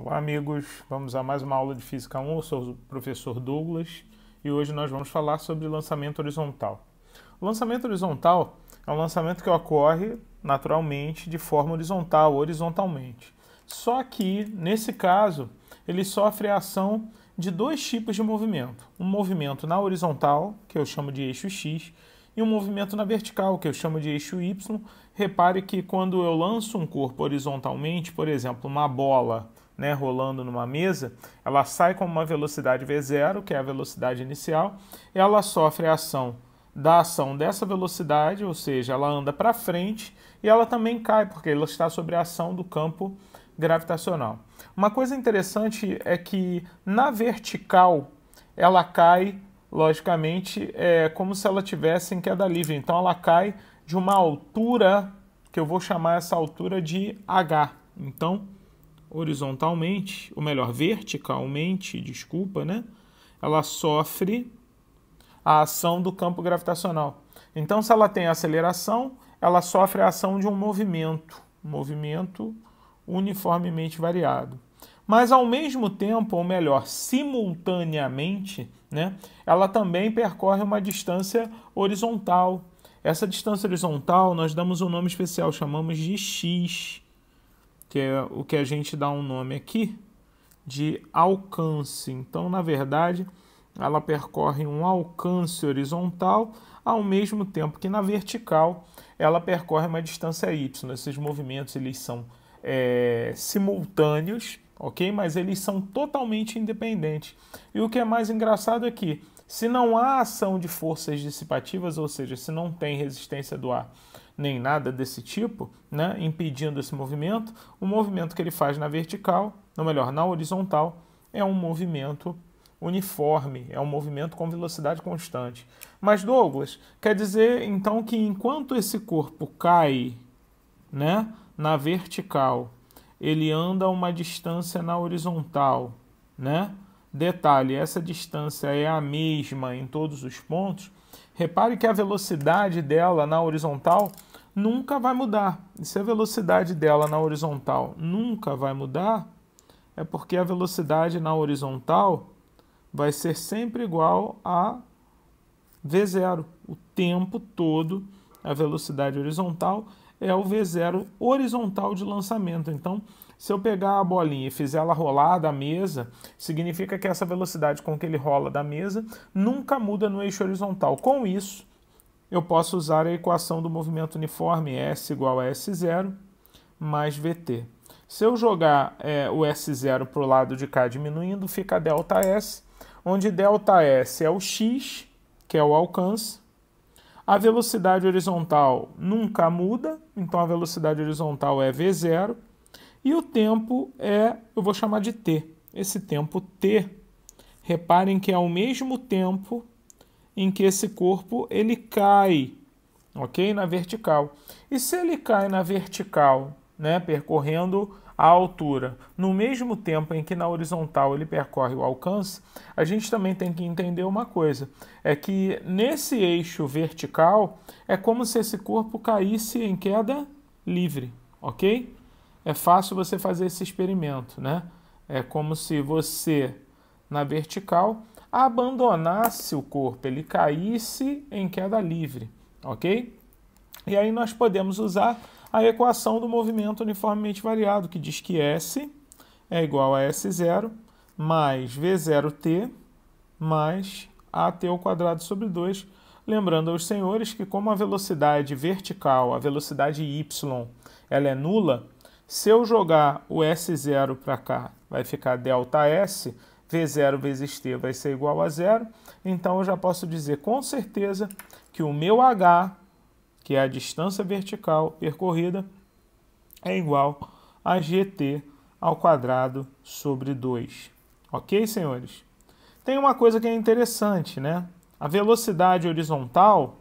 Olá, amigos. Vamos a mais uma aula de Física 1. Eu sou o professor Douglas e hoje nós vamos falar sobre lançamento horizontal. O lançamento horizontal é um lançamento que ocorre naturalmente de forma horizontal, horizontalmente. Só que, nesse caso, ele sofre a ação de dois tipos de movimento: um movimento na horizontal, que eu chamo de eixo X, e um movimento na vertical, que eu chamo de eixo Y. Repare que quando eu lanço um corpo horizontalmente, por exemplo, uma bola né, rolando numa mesa, ela sai com uma velocidade v0, que é a velocidade inicial, ela sofre a ação da ação dessa velocidade, ou seja, ela anda para frente e ela também cai, porque ela está sobre a ação do campo gravitacional. Uma coisa interessante é que na vertical ela cai, logicamente, é como se ela tivesse em queda livre. Então ela cai de uma altura que eu vou chamar essa altura de H. Então horizontalmente, ou melhor, verticalmente, desculpa, né? Ela sofre a ação do campo gravitacional. Então, se ela tem aceleração, ela sofre a ação de um movimento, um movimento uniformemente variado. Mas ao mesmo tempo, ou melhor, simultaneamente, né, ela também percorre uma distância horizontal. Essa distância horizontal nós damos um nome especial, chamamos de x que é o que a gente dá um nome aqui de alcance. Então, na verdade, ela percorre um alcance horizontal, ao mesmo tempo que na vertical ela percorre uma distância y. Esses movimentos eles são é, simultâneos, ok? Mas eles são totalmente independentes. E o que é mais engraçado é que se não há ação de forças dissipativas, ou seja, se não tem resistência do ar nem nada desse tipo, né, impedindo esse movimento, o movimento que ele faz na vertical, ou melhor, na horizontal, é um movimento uniforme, é um movimento com velocidade constante. Mas Douglas, quer dizer então que enquanto esse corpo cai, né, na vertical, ele anda uma distância na horizontal, né? Detalhe, essa distância é a mesma em todos os pontos, Repare que a velocidade dela na horizontal nunca vai mudar. E se a velocidade dela na horizontal nunca vai mudar, é porque a velocidade na horizontal vai ser sempre igual a V0. O tempo todo, a velocidade horizontal é o V0 horizontal de lançamento. Então, se eu pegar a bolinha e fizer ela rolar da mesa, significa que essa velocidade com que ele rola da mesa nunca muda no eixo horizontal. Com isso, eu posso usar a equação do movimento uniforme S igual a S0 mais VT. Se eu jogar é, o S0 para o lado de cá diminuindo, fica delta S, onde delta S é o x, que é o alcance, a velocidade horizontal nunca muda, então a velocidade horizontal é V0. E o tempo é, eu vou chamar de T. Esse tempo T, reparem que é o mesmo tempo em que esse corpo ele cai, ok? Na vertical. E se ele cai na vertical, né, percorrendo a altura, no mesmo tempo em que na horizontal ele percorre o alcance, a gente também tem que entender uma coisa: é que nesse eixo vertical é como se esse corpo caísse em queda livre, ok? é fácil você fazer esse experimento, né? É como se você, na vertical, abandonasse o corpo, ele caísse em queda livre, ok? E aí nós podemos usar a equação do movimento uniformemente variado, que diz que S é igual a S0 mais V0T mais AT ao quadrado sobre 2. Lembrando aos senhores que como a velocidade vertical, a velocidade y, ela é nula, se eu jogar o S0 para cá, vai ficar delta S, V0 vezes T vai ser igual a zero. Então eu já posso dizer com certeza que o meu H, que é a distância vertical percorrida, é igual a GT ao quadrado sobre 2. Ok, senhores? Tem uma coisa que é interessante, né? A velocidade horizontal,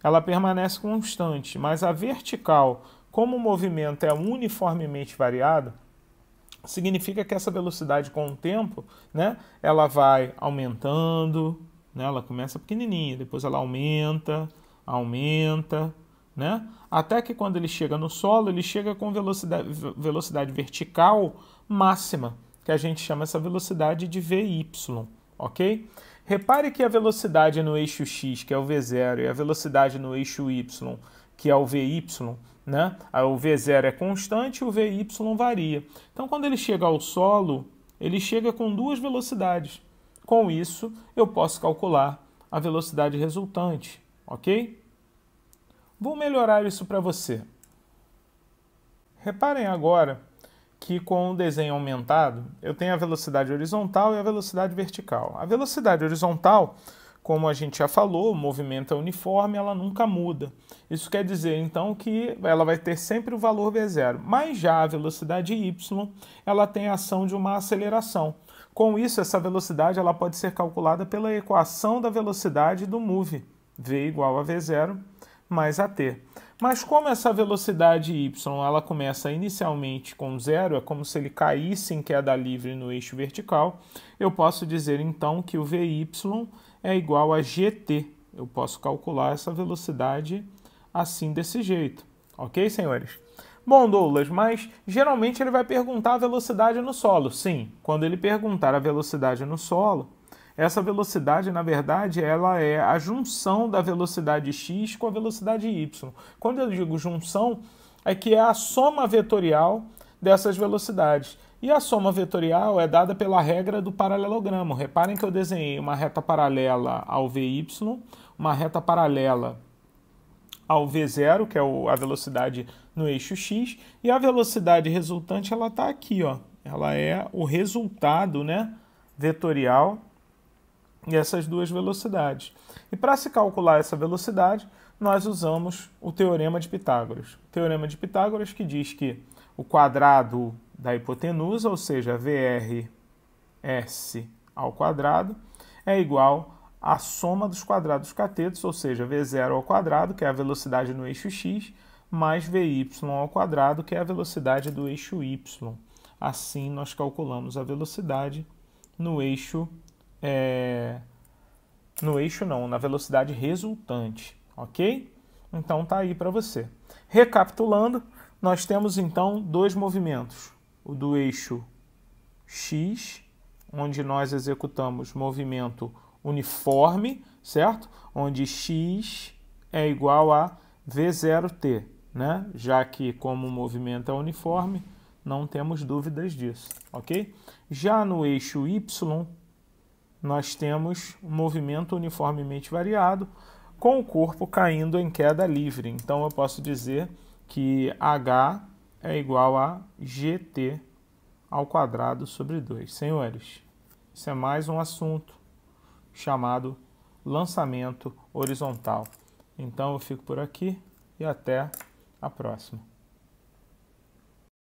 ela permanece constante, mas a vertical como o movimento é uniformemente variado, significa que essa velocidade com o tempo, né, ela vai aumentando, né, ela começa pequenininha, depois ela aumenta, aumenta, né, até que quando ele chega no solo, ele chega com velocidade, velocidade vertical máxima, que a gente chama essa velocidade de VY, ok? Repare que a velocidade no eixo x, que é o v0, e a velocidade no eixo y, que é o vy, né? O v0 é constante e o vy varia. Então, quando ele chega ao solo, ele chega com duas velocidades. Com isso, eu posso calcular a velocidade resultante, ok? Vou melhorar isso para você. Reparem agora que com o desenho aumentado eu tenho a velocidade horizontal e a velocidade vertical. A velocidade horizontal, como a gente já falou, o movimento é uniforme, ela nunca muda. Isso quer dizer então que ela vai ter sempre o valor v0. Mas já a velocidade y, ela tem a ação de uma aceleração. Com isso, essa velocidade ela pode ser calculada pela equação da velocidade do move, v igual a v0 mais at. Mas como essa velocidade y ela começa inicialmente com zero, é como se ele caísse em queda livre no eixo vertical, eu posso dizer então que o vy é igual a gt. Eu posso calcular essa velocidade assim desse jeito. Ok, senhores? Bom, Douglas, mas geralmente ele vai perguntar a velocidade no solo. Sim, quando ele perguntar a velocidade no solo, essa velocidade, na verdade, ela é a junção da velocidade x com a velocidade y. Quando eu digo junção, é que é a soma vetorial dessas velocidades. E a soma vetorial é dada pela regra do paralelogramo. Reparem que eu desenhei uma reta paralela ao VY, uma reta paralela ao V0, que é a velocidade no eixo X, e a velocidade resultante ela está aqui, ó. ela é o resultado né, vetorial essas duas velocidades. E para se calcular essa velocidade, nós usamos o teorema de Pitágoras. O teorema de Pitágoras que diz que o quadrado da hipotenusa, ou seja, VRS ao quadrado, é igual à soma dos quadrados catetos, ou seja, V0 ao quadrado, que é a velocidade no eixo x, mais VY ao quadrado, que é a velocidade do eixo y. Assim, nós calculamos a velocidade no eixo y é, no eixo não, na velocidade resultante, ok? Então tá aí para você. Recapitulando, nós temos então dois movimentos: o do eixo x, onde nós executamos movimento uniforme, certo? Onde x é igual a v0t, né? Já que como o movimento é uniforme, não temos dúvidas disso, ok? Já no eixo y nós temos um movimento uniformemente variado com o corpo caindo em queda livre. Então eu posso dizer que H é igual a GT ao quadrado sobre 2. Senhores, isso é mais um assunto chamado lançamento horizontal. Então eu fico por aqui e até a próxima.